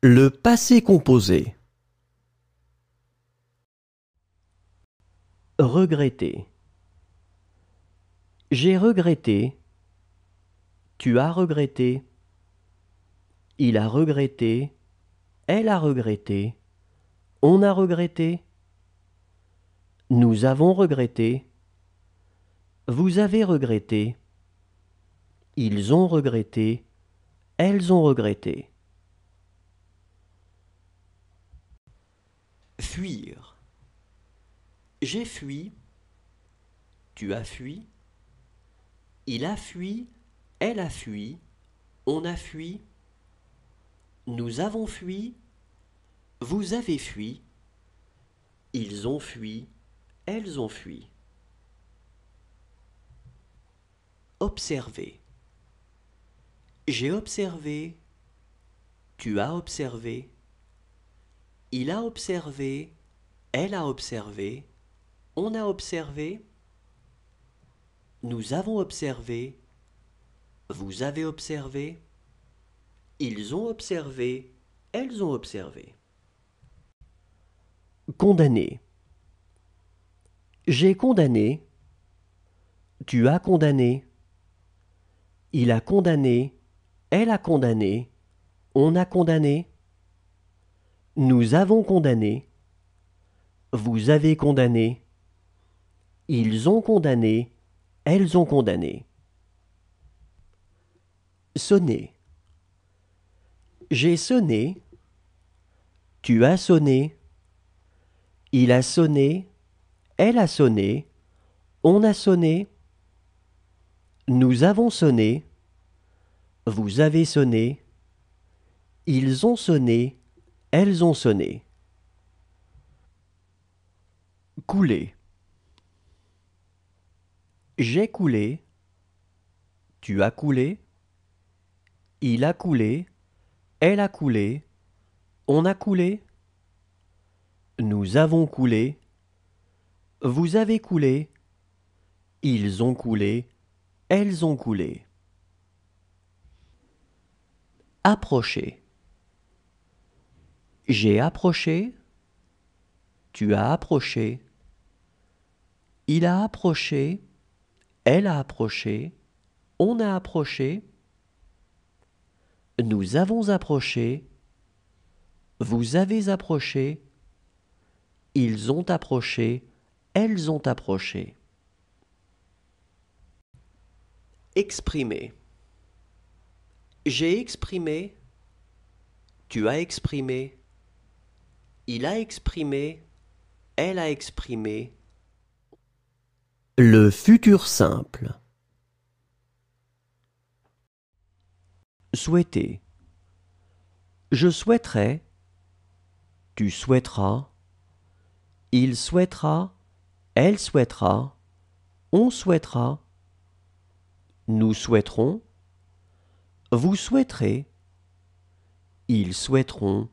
Le passé composé. Regretter. J'ai regretté. Tu as regretté. Il a regretté. Elle a regretté. On a regretté. Nous avons regretté. Vous avez regretté. Ils ont regretté. Elles ont regretté. Fuir. J'ai fui. Tu as fui. Il a fui. Elle a fui. On a fui. Nous avons fui. Vous avez fui. Ils ont fui. Elles ont fui. Observer. J'ai observé. Tu as observé. Il a observé, elle a observé, on a observé, nous avons observé, vous avez observé, ils ont observé, elles ont observé. Condamné. J'ai condamné, tu as condamné, il a condamné, elle a condamné, on a condamné. Nous avons condamné. Vous avez condamné. Ils ont condamné. Elles ont condamné. Sonner. J'ai sonné. Tu as sonné. Il a sonné. Elle a sonné. On a sonné. Nous avons sonné. Vous avez sonné. Ils ont sonné. Elles ont sonné. Couler. J'ai coulé. Tu as coulé. Il a coulé. Elle a coulé. On a coulé. Nous avons coulé. Vous avez coulé. Ils ont coulé. Elles ont coulé. Approcher. J'ai approché, tu as approché, il a approché, elle a approché, on a approché, nous avons approché, vous avez approché, ils ont approché, elles ont approché. Exprimer. J'ai exprimé, tu as exprimé, il a exprimé, elle a exprimé. Le futur simple. Souhaiter. Je souhaiterais. Tu souhaiteras. Il souhaitera. Elle souhaitera. On souhaitera. Nous souhaiterons. Vous souhaiterez. Ils souhaiteront.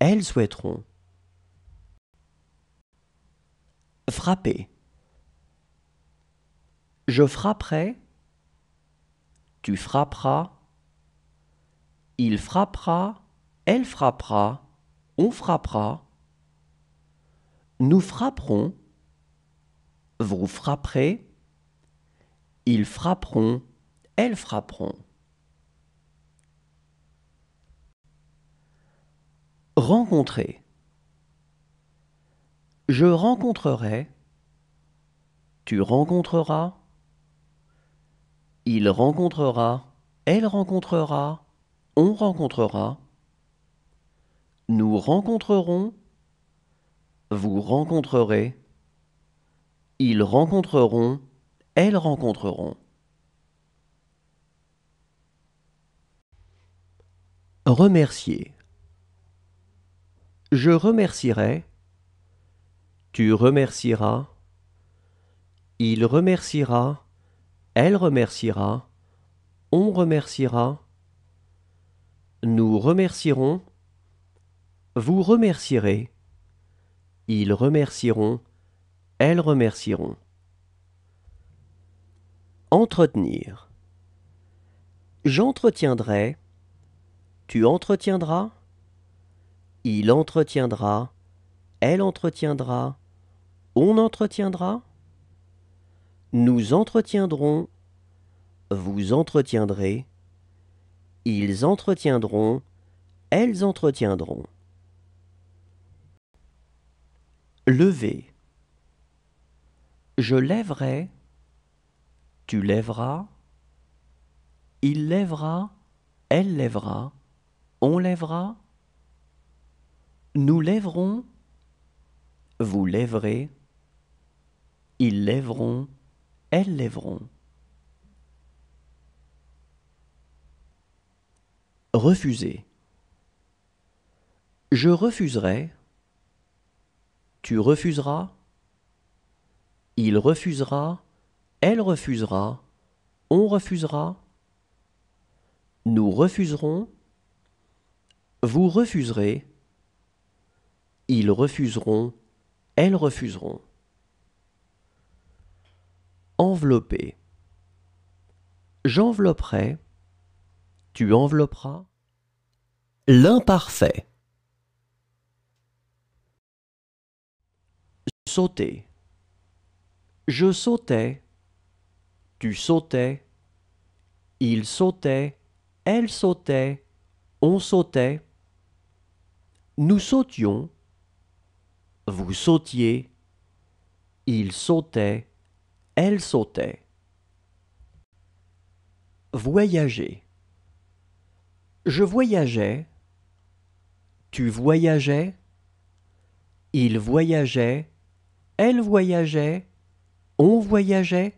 Elles souhaiteront. Frapper. Je frapperai. Tu frapperas. Il frappera. Elle frappera. On frappera. Nous frapperons. Vous frapperez. Ils frapperont. Elles frapperont. Rencontrer. Je rencontrerai. Tu rencontreras. Il rencontrera. Elle rencontrera. On rencontrera. Nous rencontrerons. Vous rencontrerez. Ils rencontreront. Elles rencontreront. Remercier. Je remercierai tu remercieras, il remerciera, elle remerciera, on remerciera, nous remercierons, vous remercierez, ils remercieront, elles remercieront. Entretenir. J'entretiendrai, tu entretiendras, il entretiendra, elle entretiendra, on entretiendra, nous entretiendrons, vous entretiendrez, ils entretiendront, elles entretiendront. Lever. Je lèverai, tu lèveras, il lèvera, elle lèvera, on lèvera, nous lèverons, vous lèverez, ils lèveront, elles lèveront. Refuser. Je refuserai. Tu refuseras. Il refusera. Elle refusera. On refusera. Nous refuserons. Vous refuserez. Ils refuseront. Elles refuseront. Envelopper. J'envelopperai. Tu envelopperas. L'imparfait. Sauter. Je sautais. Tu sautais. Il sautait. Elle sautait. On sautait. Nous sautions. Vous sautiez. Il sautait. Elle sautait. Voyager. Je voyageais. Tu voyageais. Il voyageait. Elle voyageait. On voyageait.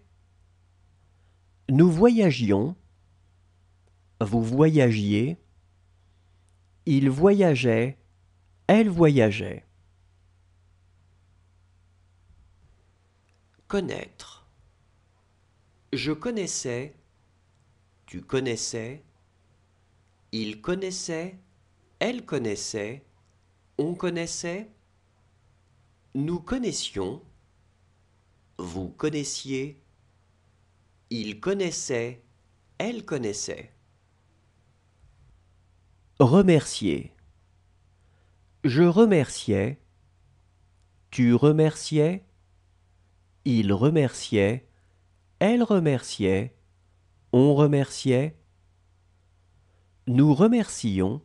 Nous voyagions. Vous voyagiez. Il voyageait. Elle voyageait. Connaître. Je connaissais, tu connaissais, il connaissait, elle connaissait, on connaissait, nous connaissions, vous connaissiez, il connaissait, elle connaissait. Remercier. Je remerciais, tu remerciais, il remerciait, elle remerciait, on remerciait, nous remercions,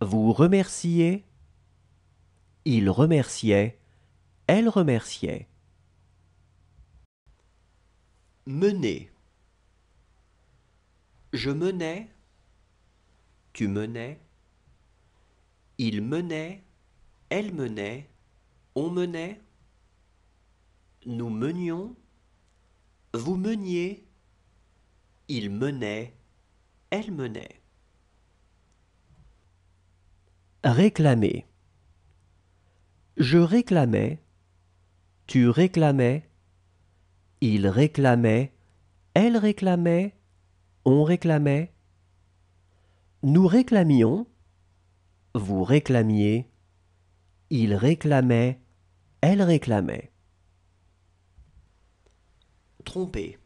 vous remerciez, il remerciait, elle remerciait. Mener. Je menais, tu menais, il menait, elle menait, on menait, nous menions. Vous meniez, il menait, elle menait. Réclamer. Je réclamais, tu réclamais, il réclamait, elle réclamait, on réclamait. Nous réclamions, vous réclamiez, il réclamait, elle réclamait tromper.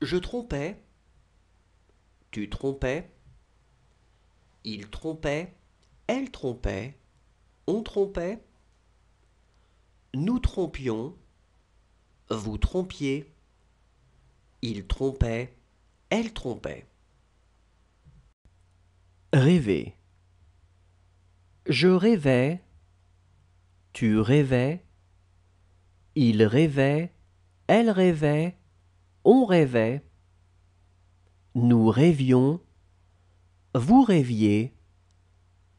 Je trompais. Tu trompais. Il trompait. Elle trompait. On trompait. Nous trompions. Vous trompiez. Il trompait. Elle trompait. Rêver. Je rêvais. Tu rêvais. Il rêvait. Elle rêvait, on rêvait, nous rêvions, vous rêviez,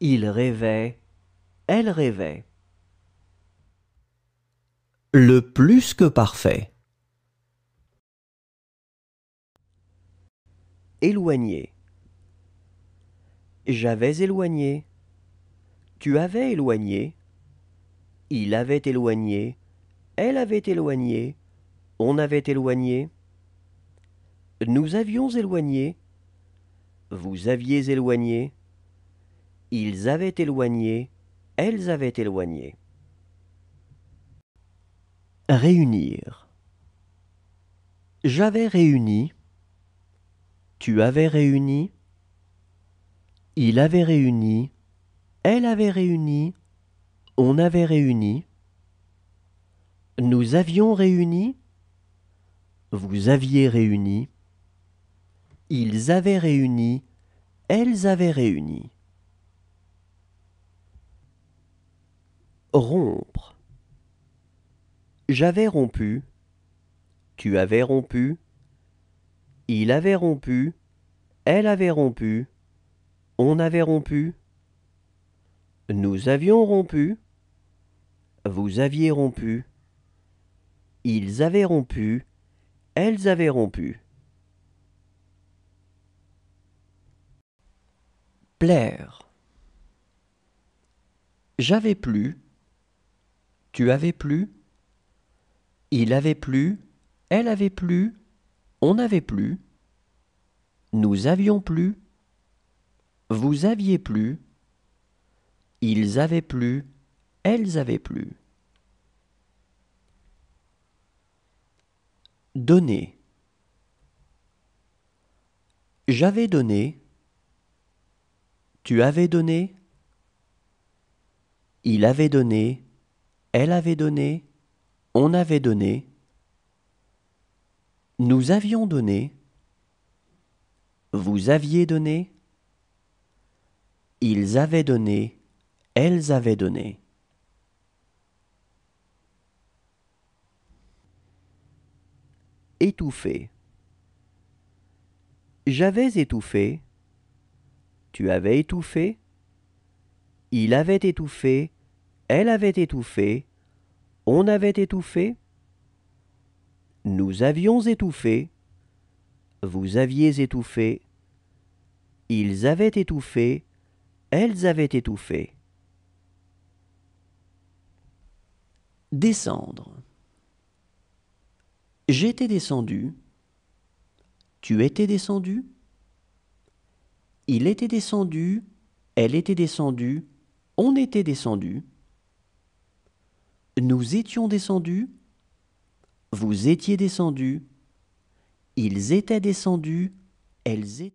il rêvait, elle rêvait. Le plus que parfait. Éloigné. J'avais éloigné. Tu avais éloigné. Il avait éloigné. Elle avait éloigné. On avait éloigné. Nous avions éloigné. Vous aviez éloigné. Ils avaient éloigné. Elles avaient éloigné. Réunir. J'avais réuni. Tu avais réuni. Il avait réuni. Elle avait réuni. On avait réuni. Nous avions réuni vous aviez réuni, ils avaient réuni, elles avaient réuni. Rompre. J'avais rompu, tu avais rompu, il avait rompu, elle avait rompu, on avait rompu, nous avions rompu, vous aviez rompu, ils avaient rompu, elles avaient rompu. Plaire. J'avais plu. Tu avais plu. Il avait plu. Elle avait plu. On avait plu. Nous avions plu. Vous aviez plu. Ils avaient plu. Elles avaient plu. Donner. J'avais donné. Tu avais donné. Il avait donné. Elle avait donné. On avait donné. Nous avions donné. Vous aviez donné. Ils avaient donné. Elles avaient donné. étouffé. J'avais étouffé. Tu avais étouffé. Il avait étouffé. Elle avait étouffé. On avait étouffé. Nous avions étouffé. Vous aviez étouffé. Ils avaient étouffé. Elles avaient étouffé. Descendre. J'étais descendu. Tu étais descendu. Il était descendu. Elle était descendue. On était descendu. Nous étions descendus. Vous étiez descendus. Ils étaient descendus. Elles étaient.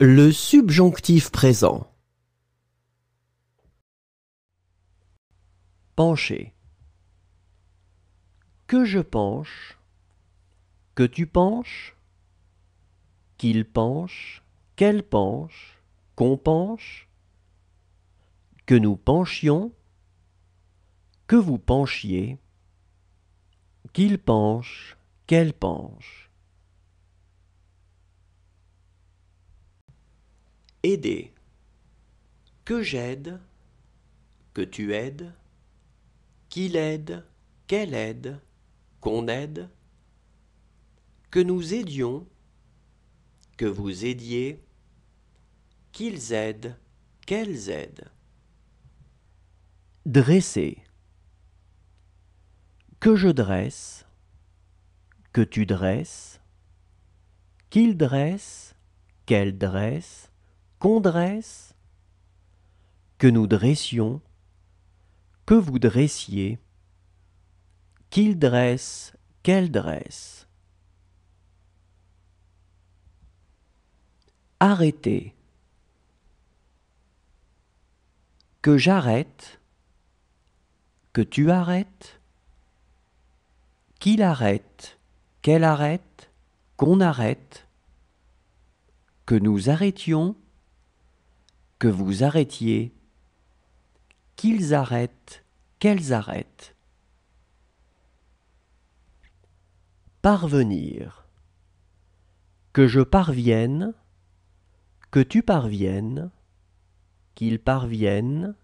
Le subjonctif présent. Pencher. Que je penche, que tu penches, qu'il penche, qu'elle penche, qu'on penche, que nous penchions, que vous penchiez, qu'il penche, qu'elle penche. Aider. Que j'aide, que tu aides, qu'il aide, qu'elle aide, qu'on aide. Que nous aidions, que vous aidiez, qu'ils aident, qu'elles aident. Dresser. Que je dresse, que tu dresses, qu'il dresse, qu'elle dresse, qu'on dresse, que nous dressions, que vous dressiez, qu'il dresse, qu'elle dresse. Arrêtez. Que j'arrête, que tu arrêtes, qu'il arrête, qu'elle arrête, qu'on arrête, que nous arrêtions, que vous arrêtiez, qu'ils arrêtent, qu'elles arrêtent. Parvenir. Que je parvienne, que tu parviennes, qu'ils parviennent,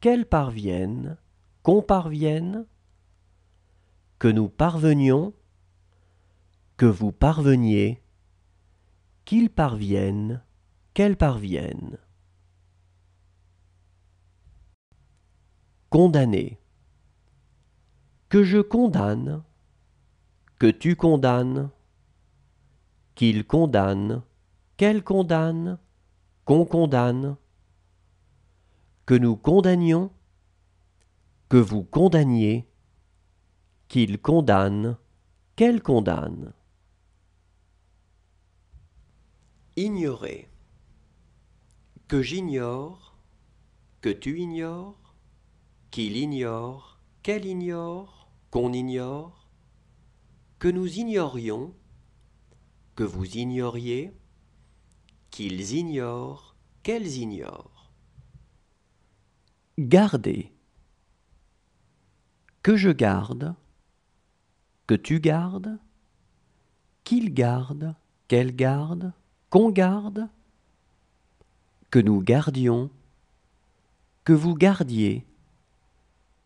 qu'elles parviennent, qu'on parvienne, que nous parvenions, que vous parveniez, qu'ils parviennent, qu'elles parviennent. Condamner. Que je condamne, que tu condamnes, qu'il condamne, qu'elle condamne, qu'on condamne, que nous condamnions, que vous condamniez, qu'il condamne, qu'elle condamne. Ignorer. Que j'ignore, que tu ignores, qu'il ignore, qu'elle ignore, qu'on ignore, que nous ignorions, que vous ignoriez, qu'ils ignorent, qu'elles ignorent. Gardez, Que je garde, que tu gardes, qu'il garde, qu'elle garde, qu'on garde, que nous gardions, que vous gardiez,